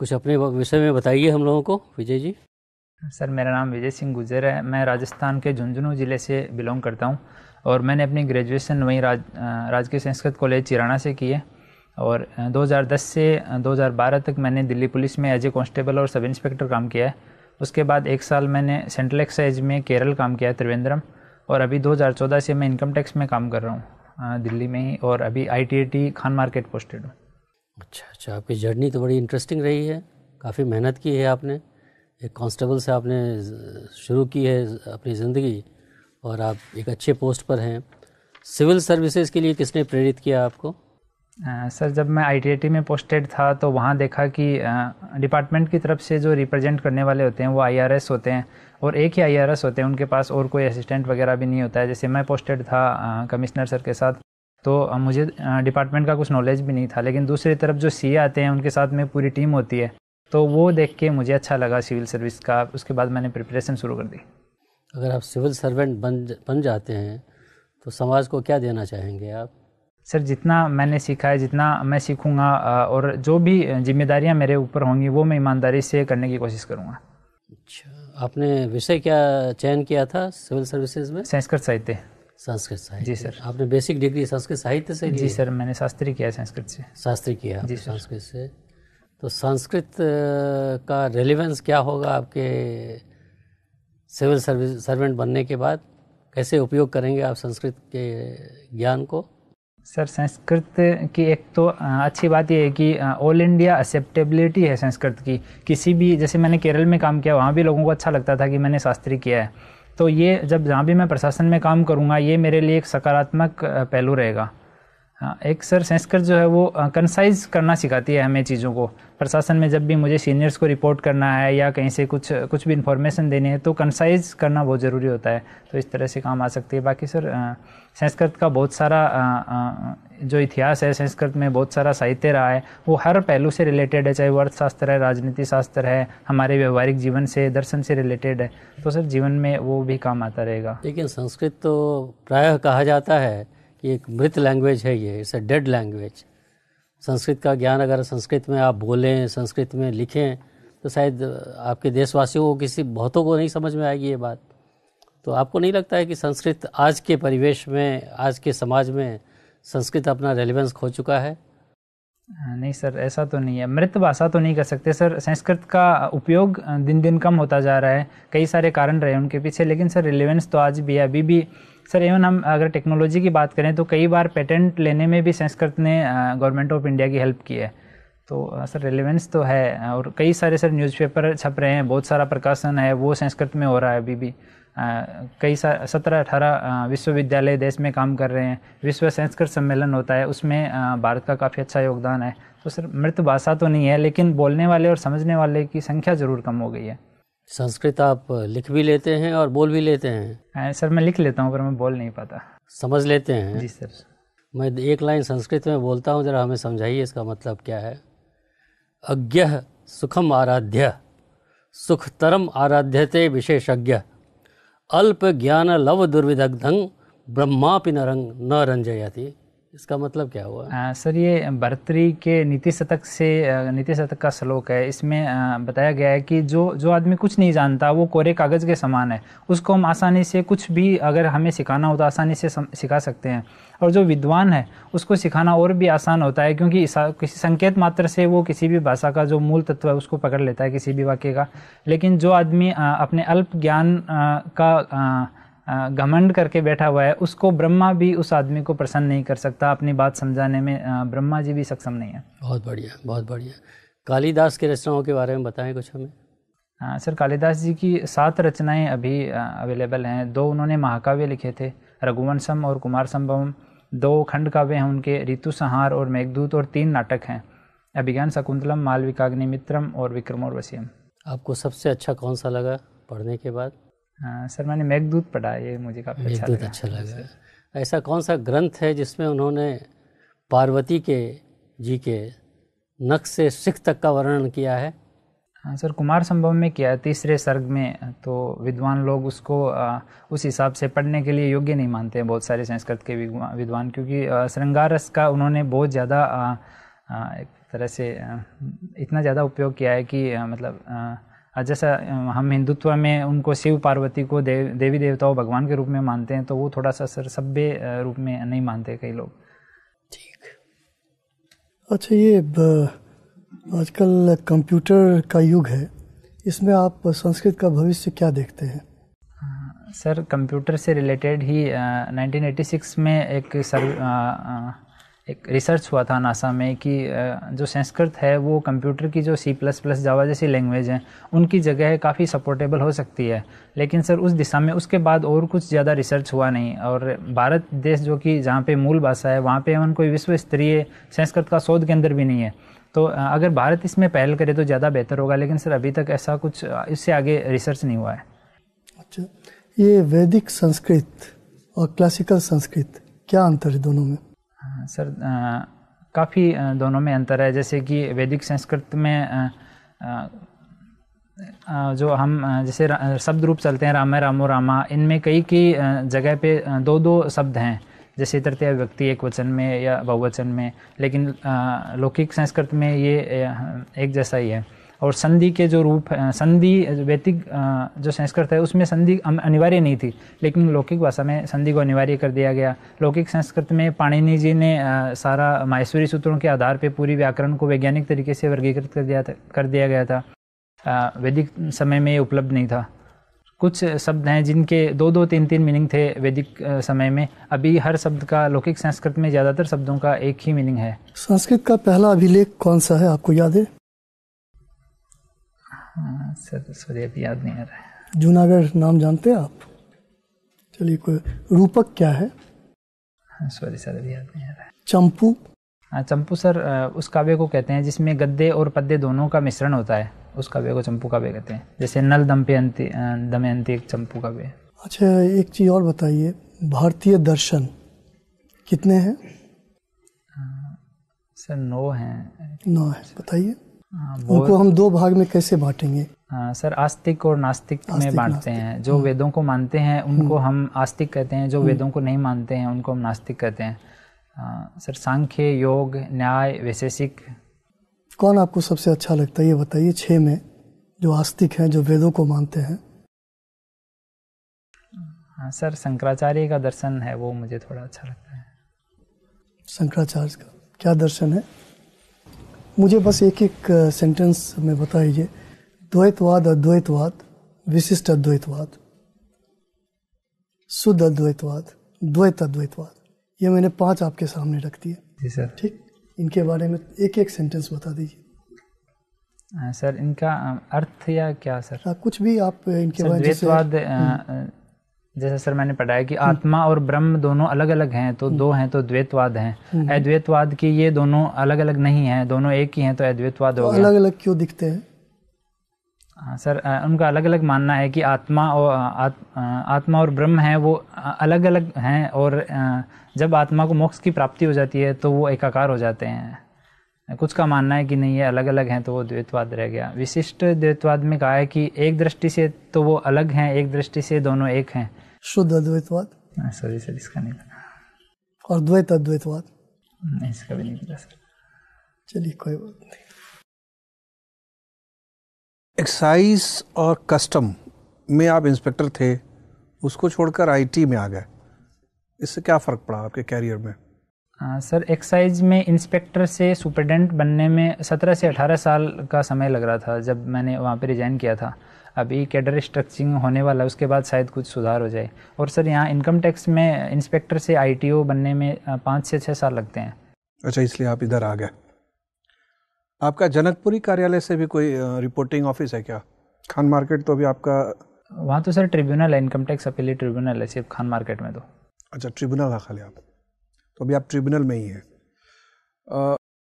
कुछ अपने विषय में बताइए हम लोगों को विजय जी सर मेरा नाम विजय सिंह गुजर है मैं राजस्थान के झुंझुनू ज़िले से बिलोंग करता हूँ और मैंने अपनी ग्रेजुएशन वहीं राज राजकीय संस्कृत कॉलेज चिराना से की है और 2010 से 2012 तक मैंने दिल्ली पुलिस में एज ए कॉन्स्टेबल और सब इंस्पेक्टर काम किया है उसके बाद एक साल मैंने सेंट्रल एक्साइज में केरल काम किया है त्रिवेंद्रम और अभी 2014 से मैं इनकम टैक्स में काम कर रहा हूँ दिल्ली में ही और अभी आई खान मार्केट पोस्टेड हूँ अच्छा अच्छा आपकी जर्नी तो बड़ी इंटरेस्टिंग रही है काफ़ी मेहनत की है आपने एक कांस्टेबल से आपने शुरू की है अपनी ज़िंदगी और आप एक अच्छे पोस्ट पर हैं सिविल सर्विसेज के लिए किसने प्रेरित किया आपको आ, सर जब मैं आईटीआईटी में पोस्टेड था तो वहाँ देखा कि डिपार्टमेंट की तरफ से जो रिप्रेजेंट करने वाले होते हैं वो आईआरएस होते हैं और एक ही आईआरएस होते हैं उनके पास और कोई असिस्टेंट वगैरह भी नहीं होता है जैसे मैं पोस्टेड था कमिश्नर सर के साथ तो मुझे डिपार्टमेंट का कुछ नॉलेज भी नहीं था लेकिन दूसरी तरफ जो सी आते हैं उनके साथ में पूरी टीम होती है तो वो देख के मुझे अच्छा लगा सिविल सर्विस का उसके बाद मैंने प्रिपरेशन शुरू कर दी अगर आप सिविल सर्वेंट बन बन जाते हैं तो समाज को क्या देना चाहेंगे आप सर जितना मैंने सीखा है जितना मैं सीखूंगा और जो भी जिम्मेदारियां मेरे ऊपर होंगी वो मैं ईमानदारी से करने की कोशिश करूंगा अच्छा आपने विषय क्या चयन किया था सिविल सर्विसेज में संस्कृत साहित्य संस्कृत साहित्य जी सर आपने बेसिक डिग्री संस्कृत साहित्य से जी सर मैंने शास्त्री किया संस्कृत से शास्त्री किया जी संस्कृत से तो संस्कृत का रेलिवेंस क्या होगा आपके सिविल सर्विस सर्वेंट बनने के बाद कैसे उपयोग करेंगे आप संस्कृत के ज्ञान को सर संस्कृत की एक तो अच्छी बात यह है कि ऑल इंडिया एक्सेप्टेबिलिटी है संस्कृत की किसी भी जैसे मैंने केरल में काम किया वहाँ भी लोगों को अच्छा लगता था कि मैंने शास्त्री किया है तो ये जब जहाँ भी मैं प्रशासन में काम करूँगा ये मेरे लिए एक सकारात्मक पहलू रहेगा हाँ, एक सर संस्कृत जो है वो कंसाइज करना सिखाती है हमें चीज़ों को प्रशासन में जब भी मुझे सीनियर्स को रिपोर्ट करना है या कहीं से कुछ कुछ भी इन्फॉर्मेशन देनी है तो कंसाइज करना बहुत ज़रूरी होता है तो इस तरह से काम आ सकती है बाकी सर संस्कृत का बहुत सारा जो इतिहास है संस्कृत में बहुत सारा साहित्य रहा है वो हर पहलू से रिलेटेड है चाहे वो अर्थशास्त्र है राजनीति शास्त्र है हमारे व्यवहारिक जीवन से दर्शन से रिलेटेड है तो सर जीवन में वो भी काम आता रहेगा लेकिन संस्कृत तो प्रायः कहा जाता है कि एक मृत लैंग्वेज है ये it's a dead language Sanskrit का ज्ञान अगर संस्कृत में आप बोलें संस्कृत में लिखें तो शायद आपके देशवासियों को किसी बहुतों को नहीं समझ में आएगी ये बात तो आपको नहीं लगता है कि संस्कृत आज के परिवेश में आज के समाज में संस्कृत अपना रेलिवेंस खो चुका है हाँ, नहीं सर ऐसा तो नहीं है मृत भाषा तो नहीं कर सकते सर संस्कृत का उपयोग दिन दिन कम होता जा रहा है कई सारे कारण रहे उनके पीछे लेकिन सर रिलेवेंस तो आज भी है अभी भी सर एवं हम अगर टेक्नोलॉजी की बात करें तो कई बार पेटेंट लेने में भी संस्कृत ने गवर्नमेंट ऑफ इंडिया की हेल्प की है तो सर रेलिवेंस तो है और कई सारे सर न्यूज़पेपर छप रहे हैं बहुत सारा प्रकाशन है वो संस्कृत में हो रहा है अभी भी कई सत्रह अठारह विश्वविद्यालय देश में काम कर रहे हैं विश्व संस्कृत सम्मेलन होता है उसमें भारत का काफ़ी अच्छा योगदान है तो सर मृत भाषा तो नहीं है लेकिन बोलने वाले और समझने वाले की संख्या ज़रूर कम हो गई है संस्कृत आप लिख भी लेते हैं और बोल भी लेते हैं आ, हाँ, सर मैं लिख लेता हूँ पर मैं बोल नहीं पाता समझ लेते हैं जी सर मैं एक लाइन संस्कृत में बोलता हूँ ज़रा हमें समझाइए इसका मतलब क्या है अज्ञ सुखम आराध्य सुखतरम आराध्यते विशेषज्ञ अल्प ज्ञान लव धंग ब्रह्मापि न रंग न रंजयती इसका मतलब क्या हुआ आ, सर ये भरतरी के नीति शतक से नीति शतक का श्लोक है इसमें आ, बताया गया है कि जो जो आदमी कुछ नहीं जानता वो कोरे कागज़ के समान है उसको हम आसानी से कुछ भी अगर हमें सिखाना हो तो आसानी से सम, सिखा सकते हैं और जो विद्वान है उसको सिखाना और भी आसान होता है क्योंकि किसी संकेत मात्र से वो किसी भी भाषा का जो मूल तत्व है उसको पकड़ लेता है किसी भी वाक्य का लेकिन जो आदमी अपने अल्प ज्ञान का घमंड करके बैठा हुआ है उसको ब्रह्मा भी उस आदमी को प्रसन्न नहीं कर सकता अपनी बात समझाने में ब्रह्मा जी भी सक्षम नहीं है बहुत बढ़िया बहुत बढ़िया कालीदास की रचनाओं के बारे में बताएं कुछ हमें हाँ सर कालिदास जी की सात रचनाएं अभी अवेलेबल हैं दो उन्होंने महाकाव्य लिखे थे रघुवंशम और कुमार संभवम दो खंड काव्य हैं उनके ऋतु संहार और मेघदूत और तीन नाटक हैं अभिज्ञान शकुंतलम मालविकाग्निमित्रम और वसीम आपको सबसे अच्छा कौन सा लगा पढ़ने के बाद आ, हाँ, सर मैंने मेघदूत पढ़ा ये मुझे काफ़ी अच्छा लगा अच्छा लगा ऐसा कौन सा ग्रंथ है जिसमें उन्होंने पार्वती के जी के नक से सिख तक का वर्णन किया है हाँ सर कुमार संभव में किया है तीसरे सर्ग में तो विद्वान लोग उसको आ, उस हिसाब से पढ़ने के लिए योग्य नहीं मानते हैं बहुत सारे संस्कृत के विद्वान क्योंकि श्रृंगार रस का उन्होंने बहुत ज़्यादा एक तरह से इतना ज़्यादा उपयोग किया है कि मतलब जैसा हम हिंदुत्व में उनको शिव पार्वती को देव देवी देवताओं भगवान के रूप में मानते हैं तो वो थोड़ा सा सर सभ्य रूप में नहीं मानते कई लोग ठीक अच्छा ये आजकल कंप्यूटर का युग है इसमें आप संस्कृत का भविष्य क्या देखते हैं सर कंप्यूटर से रिलेटेड ही आ, 1986 में एक सर एक रिसर्च हुआ था नासा में कि जो संस्कृत है वो कंप्यूटर की जो सी प्लस प्लस जावा जैसी लैंग्वेज हैं उनकी जगह काफ़ी सपोर्टेबल हो सकती है लेकिन सर उस दिशा में उसके बाद और कुछ ज़्यादा रिसर्च हुआ नहीं और भारत देश जो कि जहाँ पे मूल भाषा है वहाँ पे उन कोई विश्व स्तरीय संस्कृत का शोध केंद्र भी नहीं है तो अगर भारत इसमें पहल करे तो ज़्यादा बेहतर होगा लेकिन सर अभी तक ऐसा कुछ इससे आगे रिसर्च नहीं हुआ है अच्छा ये वैदिक संस्कृत और क्लासिकल संस्कृत क्या अंतर है दोनों में सर काफ़ी दोनों में अंतर है जैसे कि वैदिक संस्कृत में जो हम जैसे शब्द रूप चलते हैं रामा रामो रामा इनमें कई कई जगह पे दो दो शब्द हैं जैसे तृतीय व्यक्ति एक वचन में या बहुवचन में लेकिन लौकिक संस्कृत में ये एक जैसा ही है और संधि के जो रूप संधि वैदिक जो संस्कृत है उसमें संधि अनिवार्य नहीं थी लेकिन लौकिक भाषा में संधि को अनिवार्य कर दिया गया लौकिक संस्कृत में पाणिनि जी ने सारा माहेश्वरी सूत्रों के आधार पर पूरी व्याकरण को वैज्ञानिक तरीके से वर्गीकृत कर दिया कर दिया गया था वैदिक समय में ये उपलब्ध नहीं था कुछ शब्द हैं जिनके दो दो तीन तीन मीनिंग थे वैदिक समय में अभी हर शब्द का लौकिक संस्कृत में ज्यादातर शब्दों का एक ही मीनिंग है संस्कृत का पहला अभिलेख कौन सा है आपको याद है हाँ, सर सॉरी अभी याद नहीं आ रहा है जूनागढ़ नाम जानते हैं आप चलिए कोई रूपक क्या है हाँ, सॉरी सर अभी याद नहीं आ रहा है चंपू हाँ चंपू सर उस काव्य को कहते हैं जिसमें गद्दे और पद्य दोनों का मिश्रण होता है उस काव्य को चंपू काव्य कहते हैं जैसे नल दम पे दमयंती एक चंपू काव्य अच्छा एक चीज़ और बताइए भारतीय दर्शन कितने हैं हाँ, सर नौ हैं नौ है बताइए हाँ, उनको हम दो भाग में कैसे बांटेंगे हाँ, सर आस्तिक और नास्तिक, आस्तिक में बांटते हैं जो हाँ। वेदों को मानते हैं उनको हम्म। हम आस्तिक कहते हैं जो हम्म। वेदों को नहीं मानते हैं उनको हम नास्तिक कहते हैं सर सांख्य योग न्याय वैशेषिक कौन आपको सबसे अच्छा लगता है ये बताइए छः में जो आस्तिक हैं जो वेदों को मानते हैं हाँ सर शंकराचार्य का दर्शन है वो मुझे थोड़ा अच्छा लगता है शंकराचार्य का क्या दर्शन है मुझे बस एक एक सेंटेंस में बताइए द्वैतवाद अद्वैतवाद विशिष्ट अद्वैतवाद शुद्ध अद्वैतवाद द्वैत अद्वैतवाद ये मैंने पांच आपके सामने रख दिए जी सर ठीक इनके बारे में एक एक सेंटेंस बता दीजिए हाँ, सर इनका अर्थ या क्या सर आ, हाँ, कुछ भी आप इनके बारे में जैसे सर मैंने पढ़ाया कि हम्म। आत्मा और ब्रह्म दोनों अलग अलग हैं तो हम्म। दो हैं तो द्वैतवाद हैं हम्म। अद्वैतवाद की ये दोनों अलग अलग नहीं हैं दोनों एक ही हैं तो अद्वैतवाद तो हो गया अलग अलग क्यों दिखते हैं हाँ सर उनका अलग अलग मानना है कि आत्मा और आत, आत्मा और ब्रह्म है वो अलग अलग हैं और जब आत्मा को मोक्ष की प्राप्ति हो जाती है तो वो एकाकार हो जाते हैं कुछ का मानना है कि नहीं ये अलग अलग हैं तो वो द्वैतवाद रह गया विशिष्ट द्वैतवाद में कहा है कि एक दृष्टि से तो वो अलग हैं एक दृष्टि से दोनों एक हैं शुद्ध अद्वैतवाद सॉरी हाँ, सर इसका नहीं पता और द्वैत अद्वैतवाद नहीं इसका भी नहीं पता सर चलिए कोई बात नहीं एक्साइज और कस्टम में आप इंस्पेक्टर थे उसको छोड़कर आईटी में आ गए इससे क्या फ़र्क पड़ा आपके कैरियर में सर एक्साइज में इंस्पेक्टर से सुपरडेंट बनने में 17 से 18 साल का समय लग रहा था जब मैंने वहाँ पे रिज़ाइन किया था अभी कैडर स्ट्रक्चरिंग होने वाला है उसके बाद शायद कुछ सुधार हो जाए और सर यहाँ इनकम टैक्स में इंस्पेक्टर से आई बनने में पाँच से छः साल लगते हैं अच्छा इसलिए आप इधर आ गए आपका जनकपुरी कार्यालय से भी कोई रिपोर्टिंग ऑफिस है क्या खान मार्केट तो अभी आपका वहाँ तो सर ट्रिब्यूनल है इनकम टैक्स अपीली ट्रिब्यूनल है सिर्फ खान मार्केट में तो अच्छा ट्रिब्यूनल है खाली आप तो अभी आप ट्रिब्यूनल में ही हैं